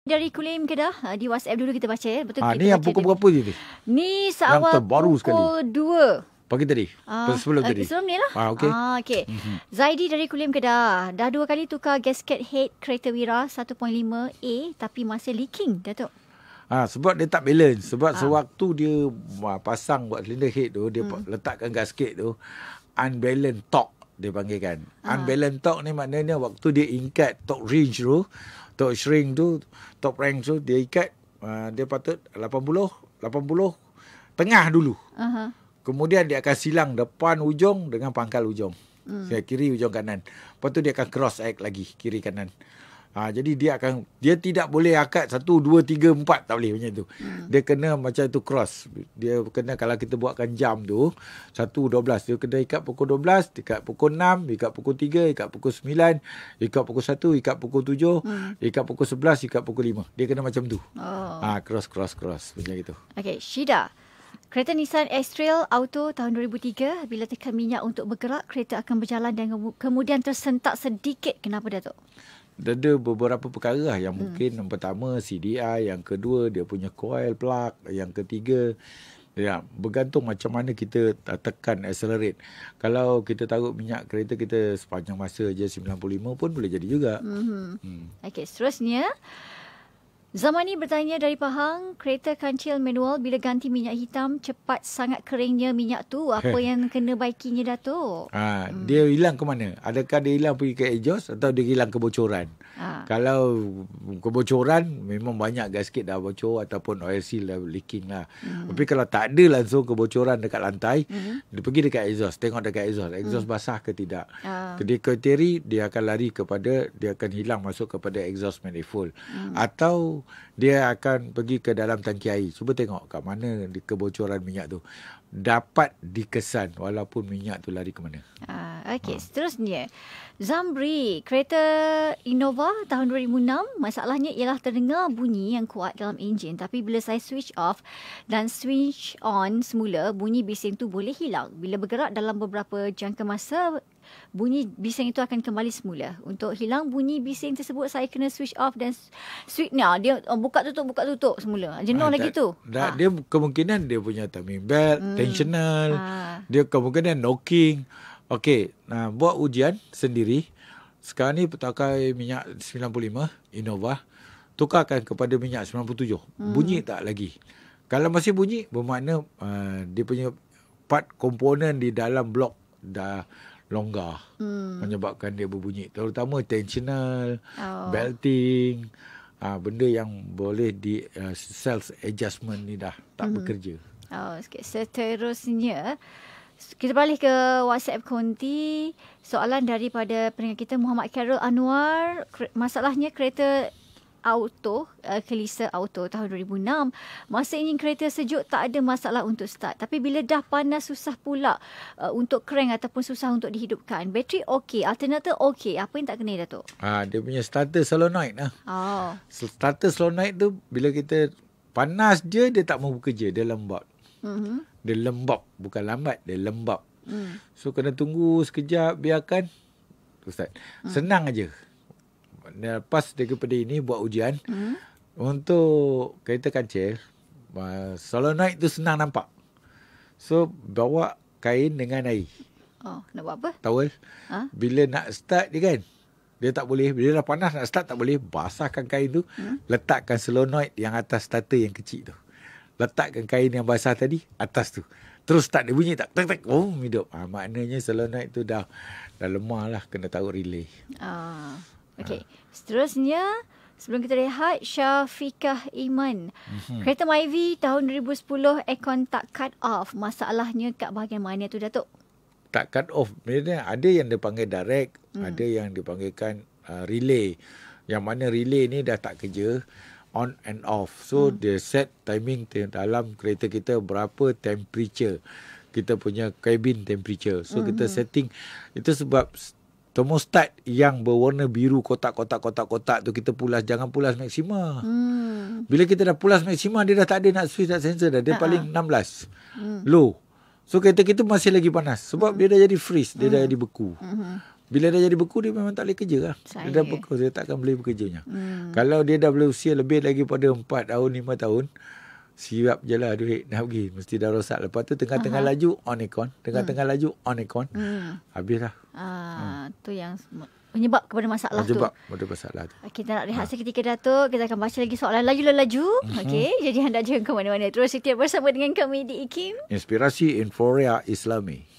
Dari Kulim Kedah ah, di WhatsApp dulu kita baca ya. Betul ha, kita ni yang pukul berapa je ni? Ni seawal pukul sekali. 2. Pagi tadi? Ah, uh, sebelum tadi? Sebelum ni lah. Ah, okay. Ah, okay. Mm-hmm. Zaidi dari Kulim Kedah. Dah dua kali tukar gasket head kereta Wira 1.5A tapi masih leaking, Datuk. Ah, sebab dia tak balance. Sebab ah. sewaktu dia wah, pasang buat cylinder head tu, dia mm. letakkan gasket tu, unbalanced torque dia panggilkan. Ah. Unbalanced torque ni maknanya waktu dia ingat torque range tu, Tok Shring tu top rank tu dia ikat uh, dia patut 80 80 tengah dulu. Uh-huh. Kemudian dia akan silang depan ujung dengan pangkal ujung. Hmm. Kiri ujung kanan. Lepas tu dia akan cross act lagi kiri kanan. Ha, jadi dia akan dia tidak boleh akad satu dua tiga empat tak boleh macam tu. Hmm. Dia kena macam tu cross. Dia kena kalau kita buatkan jam tu satu dua belas dia kena ikat pukul dua belas, ikat pukul enam, ikat pukul tiga, ikat pukul sembilan, ikat pukul satu, ikat pukul tujuh, hmm. ikat pukul sebelas, ikat pukul lima. Dia kena macam tu. Oh. Ha, cross cross cross macam itu. Okay, Shida. Kereta Nissan Astrail Auto tahun 2003 bila tekan minyak untuk bergerak kereta akan berjalan dan kemudian tersentak sedikit kenapa Datuk? ada beberapa perkara lah yang hmm. mungkin yang pertama CDI, yang kedua dia punya coil plug, yang ketiga ya bergantung macam mana kita tekan accelerate. Kalau kita taruh minyak kereta kita sepanjang masa je 95 pun boleh jadi juga. Mm-hmm. Hmm. hmm. Okey, seterusnya Zamani bertanya dari Pahang, kereta kancil manual bila ganti minyak hitam cepat sangat keringnya minyak tu. Apa yang kena baikinya Datuk? Ha, hmm. Dia hilang ke mana? Adakah dia hilang pergi ke exhaust atau dia hilang kebocoran? Ha. Kalau kebocoran memang banyak gas gasket dah bocor ataupun oil seal dah leaking lah. Hmm. Tapi kalau tak ada langsung kebocoran dekat lantai, hmm. dia pergi dekat exhaust. Tengok dekat exhaust. Exhaust hmm. basah ke tidak. Jadi ha. kriteri dia akan lari kepada, dia akan hilang masuk kepada exhaust manifold. Hmm. Atau dia akan pergi ke dalam tangki air. Cuba tengok kat mana di kebocoran minyak tu. Dapat dikesan walaupun minyak tu lari ke mana. Uh, ah, okay, ha. seterusnya. Zambri, kereta Innova tahun 2006. Masalahnya ialah terdengar bunyi yang kuat dalam enjin. Tapi bila saya switch off dan switch on semula, bunyi bising tu boleh hilang. Bila bergerak dalam beberapa jangka masa, bunyi bising itu akan kembali semula. Untuk hilang bunyi bising tersebut, saya kena switch off dan switch Nah Dia oh, buka tutup, buka tutup semula. Jenuh ha, lagi tu. Ha. Dia kemungkinan dia punya timing belt, hmm. tensional. Ha. Dia kemungkinan knocking. Okey, nah, buat ujian sendiri. Sekarang ni petakai minyak 95, Innova. Tukarkan kepada minyak 97. Hmm. Bunyi tak lagi? Kalau masih bunyi, bermakna uh, dia punya part komponen di dalam blok dah longgar. Hmm. Menyebabkan dia berbunyi. Terutama tensional, oh. belting, uh, benda yang boleh di uh, self adjustment ni dah tak hmm. bekerja. Oh, sikit seterusnya. Kita balik ke WhatsApp Konti. Soalan daripada peringkat kita Muhammad Carol Anwar, masalahnya kereta Auto, uh, eh, Kelisa Auto tahun 2006. Masa ingin kereta sejuk tak ada masalah untuk start. Tapi bila dah panas susah pula uh, untuk crank ataupun susah untuk dihidupkan. Bateri okey, alternator okey. Apa yang tak kena Datuk? Ah ha, dia punya starter solenoid lah. Oh. Starter solenoid tu bila kita panas dia dia tak mau bekerja, dia lembab. Mhm. Dia lembab, bukan lambat, dia lembab. Hmm. So kena tunggu sekejap biarkan Ustaz. Hmm. Senang aja. Dan lepas daripada ini buat ujian hmm. untuk kereta kancil uh, solenoid tu senang nampak. So bawa kain dengan air. Oh, nak buat apa? Towel. Ha? Bila nak start dia kan. Dia tak boleh bila dah panas nak start tak boleh basahkan kain tu, hmm. letakkan solenoid yang atas starter yang kecil tu. Letakkan kain yang basah tadi atas tu. Terus tak dia bunyi tak tak tak oh hidup. Ah ha, maknanya solenoid tu dah dah lemah lah kena tahu relay. Oh. Okey. Ha. Seterusnya, sebelum kita rehat, Syafiqah Iman. hmm Kereta Myvi tahun 2010, aircon tak cut off. Masalahnya kat bahagian mana tu, Datuk? Tak cut off. Maksudnya ada yang dipanggil direct, mm. ada yang dipanggilkan uh, relay. Yang mana relay ni dah tak kerja on and off. So hmm. dia set timing dalam kereta kita berapa temperature. Kita punya cabin temperature. So hmm. kita setting itu sebab termostat yang berwarna biru kotak-kotak-kotak-kotak tu kita pulas jangan pulas maksima. Hmm. Bila kita dah pulas maksima dia dah tak ada nak switch nak sensor dah. Dia uh-huh. paling 16. Hmm. Low. So kereta kita masih lagi panas sebab hmm. dia dah jadi freeze, dia hmm. dah jadi beku. Hmm. Bila dah jadi beku dia memang tak boleh kerja lah. Dia dah beku dia takkan boleh bekerjanya. Hmm. Kalau dia dah berusia lebih lagi pada 4 tahun 5 tahun Sirap je lah duit nak pergi Mesti dah rosak Lepas tu tengah-tengah laju On aircon Tengah-tengah hmm. laju On aircon hmm. Habislah Itu uh, ah, hmm. yang menyebab kepada masalah menyebab tu Menyebab kepada masalah tu okay, Kita nak rehat ha. seketika tu, Kita akan baca lagi soalan Laju-laju mhm. okay, Jadi anda jangan ke mana-mana Terus setiap bersama dengan kami di IKIM Inspirasi Inforia Islami